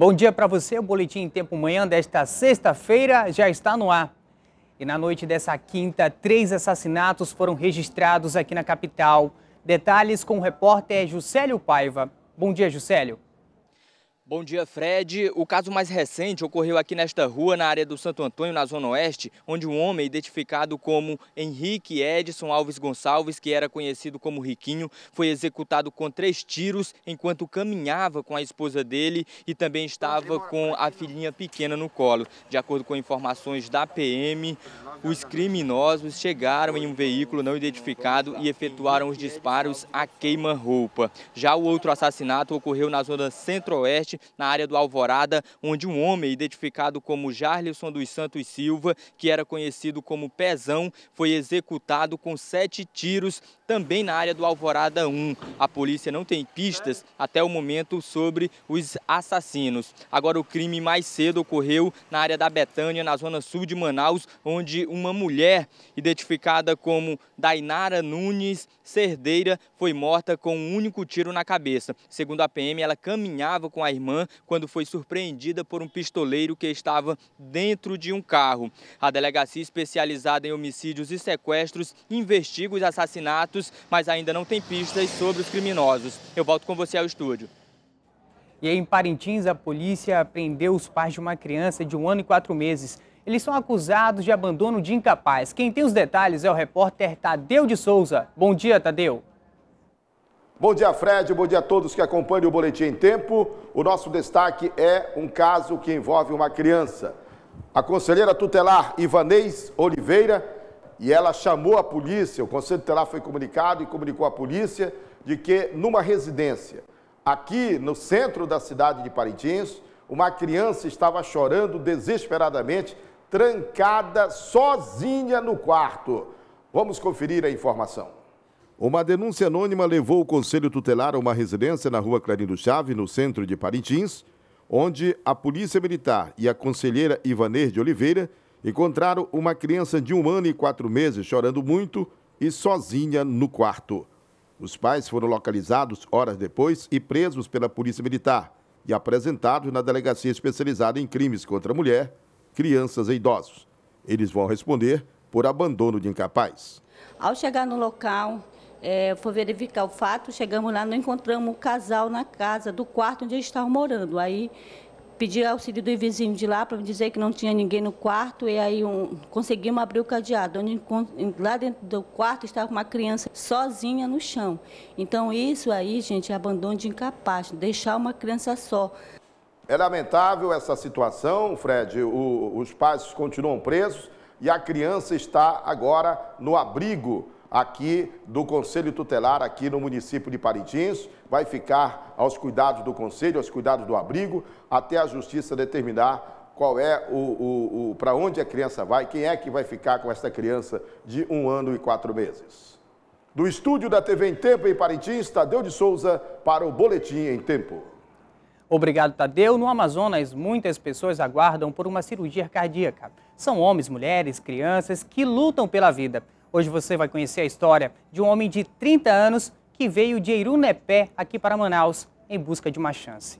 Bom dia para você, o Boletim em Tempo Manhã desta sexta-feira já está no ar. E na noite dessa quinta, três assassinatos foram registrados aqui na capital. Detalhes com o repórter Juscelio Paiva. Bom dia, Juscelio. Bom dia, Fred. O caso mais recente ocorreu aqui nesta rua, na área do Santo Antônio, na Zona Oeste, onde um homem identificado como Henrique Edson Alves Gonçalves, que era conhecido como Riquinho, foi executado com três tiros enquanto caminhava com a esposa dele e também estava com a filhinha pequena no colo. De acordo com informações da PM, os criminosos chegaram em um veículo não identificado e efetuaram os disparos a queima-roupa. Já o outro assassinato ocorreu na Zona Centro-Oeste, na área do Alvorada, onde um homem identificado como Jarlison dos Santos Silva, que era conhecido como Pezão, foi executado com sete tiros também na área do Alvorada 1. A polícia não tem pistas até o momento sobre os assassinos. Agora, o crime mais cedo ocorreu na área da Betânia, na zona sul de Manaus, onde uma mulher identificada como Dainara Nunes Cerdeira foi morta com um único tiro na cabeça. Segundo a PM, ela caminhava com a irmã irmã quando foi surpreendida por um pistoleiro que estava dentro de um carro. A delegacia especializada em homicídios e sequestros investiga os assassinatos, mas ainda não tem pistas sobre os criminosos. Eu volto com você ao estúdio. E aí, em Parintins, a polícia prendeu os pais de uma criança de um ano e quatro meses. Eles são acusados de abandono de incapaz. Quem tem os detalhes é o repórter Tadeu de Souza. Bom dia, Tadeu. Bom dia, Fred. Bom dia a todos que acompanham o Boletim em Tempo. O nosso destaque é um caso que envolve uma criança. A conselheira tutelar Ivanês Oliveira, e ela chamou a polícia, o conselho tutelar foi comunicado e comunicou à polícia de que numa residência, aqui no centro da cidade de Parintins, uma criança estava chorando desesperadamente, trancada sozinha no quarto. Vamos conferir a informação. Uma denúncia anônima levou o Conselho Tutelar a uma residência na rua Clarindo Chave, no centro de Parintins, onde a Polícia Militar e a conselheira Ivaner de Oliveira encontraram uma criança de um ano e quatro meses chorando muito e sozinha no quarto. Os pais foram localizados horas depois e presos pela Polícia Militar e apresentados na Delegacia Especializada em Crimes contra a Mulher, Crianças e Idosos. Eles vão responder por abandono de incapaz. Ao chegar no local, é, foi verificar o fato, chegamos lá, não encontramos o casal na casa, do quarto onde eles estavam morando. Aí pedi auxílio do vizinho de lá para me dizer que não tinha ninguém no quarto, e aí um, conseguimos abrir o cadeado. Onde, lá dentro do quarto estava uma criança sozinha no chão. Então isso aí, gente, é abandono de incapaz, deixar uma criança só. É lamentável essa situação, Fred. O, os pais continuam presos e a criança está agora no abrigo aqui do Conselho Tutelar, aqui no município de Parintins. Vai ficar aos cuidados do Conselho, aos cuidados do abrigo, até a Justiça determinar qual é o, o, o para onde a criança vai, quem é que vai ficar com essa criança de um ano e quatro meses. Do estúdio da TV em Tempo em Parintins, Tadeu de Souza para o Boletim em Tempo. Obrigado, Tadeu. No Amazonas, muitas pessoas aguardam por uma cirurgia cardíaca. São homens, mulheres, crianças que lutam pela vida. Hoje você vai conhecer a história de um homem de 30 anos que veio de Irunepé aqui para Manaus em busca de uma chance.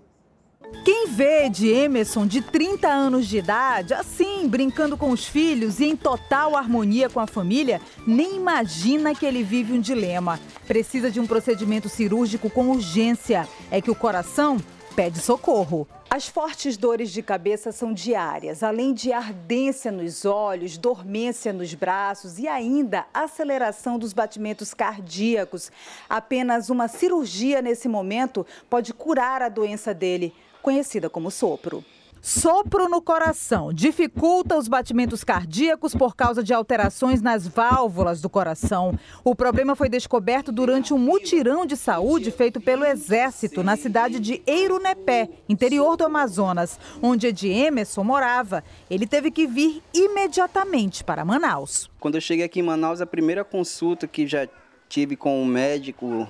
Quem vê de Emerson de 30 anos de idade, assim, brincando com os filhos e em total harmonia com a família, nem imagina que ele vive um dilema. Precisa de um procedimento cirúrgico com urgência. É que o coração pede socorro. As fortes dores de cabeça são diárias, além de ardência nos olhos, dormência nos braços e ainda aceleração dos batimentos cardíacos. Apenas uma cirurgia nesse momento pode curar a doença dele, conhecida como sopro. Sopro no coração dificulta os batimentos cardíacos por causa de alterações nas válvulas do coração. O problema foi descoberto durante um mutirão de saúde feito pelo Exército na cidade de Eirunepé, interior do Amazonas, onde Ed Emerson morava. Ele teve que vir imediatamente para Manaus. Quando eu cheguei aqui em Manaus, a primeira consulta que já tive com o um médico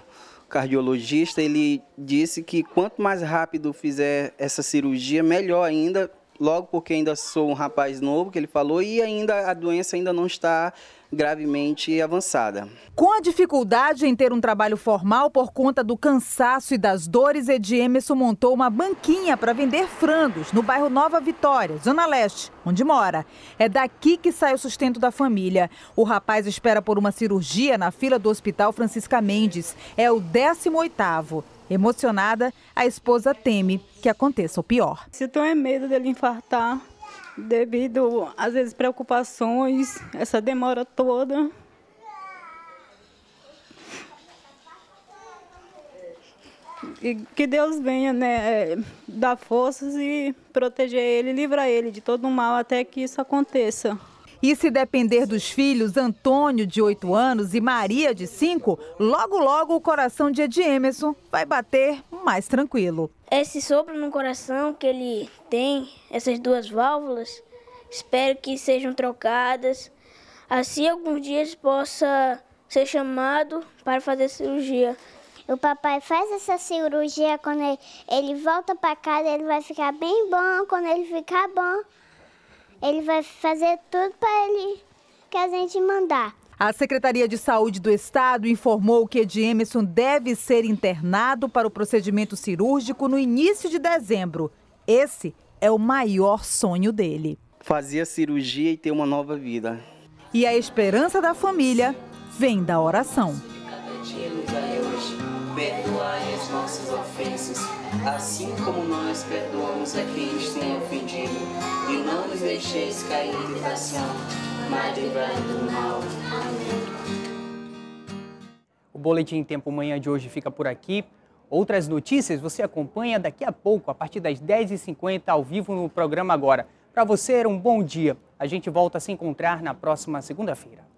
cardiologista, ele disse que quanto mais rápido fizer essa cirurgia, melhor ainda, logo porque ainda sou um rapaz novo, que ele falou, e ainda a doença ainda não está gravemente avançada. Com a dificuldade em ter um trabalho formal por conta do cansaço e das dores, Ed Emerson montou uma banquinha para vender frangos no bairro Nova Vitória, Zona Leste, onde mora. É daqui que sai o sustento da família. O rapaz espera por uma cirurgia na fila do Hospital Francisca Mendes. É o 18º. Emocionada, a esposa teme que aconteça o pior. Se tu é medo dele infartar, devido às vezes preocupações, essa demora toda. E que Deus venha né, dar forças e proteger ele, livrar ele de todo o mal até que isso aconteça. E se depender dos filhos Antônio, de 8 anos, e Maria, de 5, logo logo o coração de Ed Emerson vai bater mais tranquilo. Esse sopro no coração que ele tem, essas duas válvulas, espero que sejam trocadas. Assim, alguns dias possa ser chamado para fazer cirurgia. O papai faz essa cirurgia quando ele, ele volta para casa, ele vai ficar bem bom. Quando ele ficar bom, ele vai fazer tudo para ele que a gente mandar. A Secretaria de Saúde do Estado informou que Ed Emerson deve ser internado para o procedimento cirúrgico no início de dezembro. Esse é o maior sonho dele. Fazer a cirurgia e ter uma nova vida. E a esperança da família vem da oração. assim como nós perdoamos a quem nos tem ofendido. E não nos deixeis cair em tentação, mas mal. Amém. O Boletim Tempo Manhã de hoje fica por aqui. Outras notícias você acompanha daqui a pouco, a partir das 10h50, ao vivo no programa Agora. Para você, um bom dia. A gente volta a se encontrar na próxima segunda-feira.